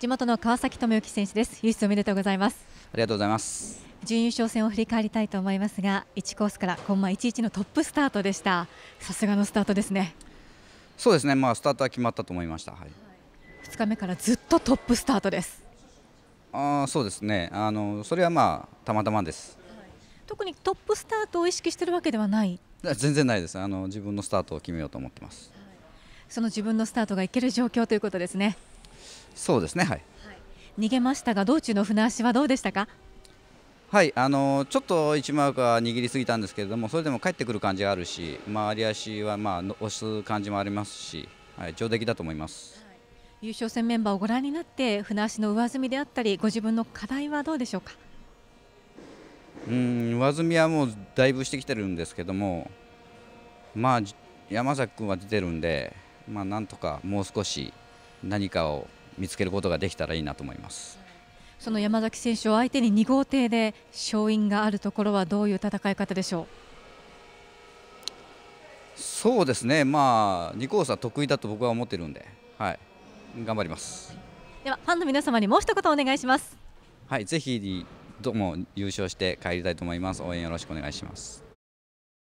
地元の川崎智之選手です優勝おめでとうございますありがとうございます準優勝戦を振り返りたいと思いますが1コースからコンマ11のトップスタートでしたさすがのスタートですねそうですねまあスタートは決まったと思いました、はい、2日目からずっとトップスタートですああそうですねあのそれはまあたまたまです、はい、特にトップスタートを意識してるわけではない全然ないですあの自分のスタートを決めようと思ってます、はい、その自分のスタートがいける状況ということですねそうですね、はい、逃げましたが道中の船足はどうでしたかはいあのちょっと一枚ーは握りすぎたんですけれどもそれでも帰ってくる感じがあるしあ、有足はまあ押す感じもありますし、はい、上出来だと思います、はい、優勝戦メンバーをご覧になって船足の上積みであったりご自分の課題はどうでしょうかうん上積みはもうだいぶしてきてるんですけどもまあ山崎君は出てるんで、まあ、なんとかもう少し何かを見つけることができたらいいなと思いますその山崎選手を相手に2号艇で勝因があるところはどういう戦い方でしょうそうですね、まあ、2コースは得意だと僕は思ってるんで、はい、頑張りますではファンの皆様にもう一言お願いします。はい、ぜひどうも優勝して帰りたいと思います。応援よろしくお願いします。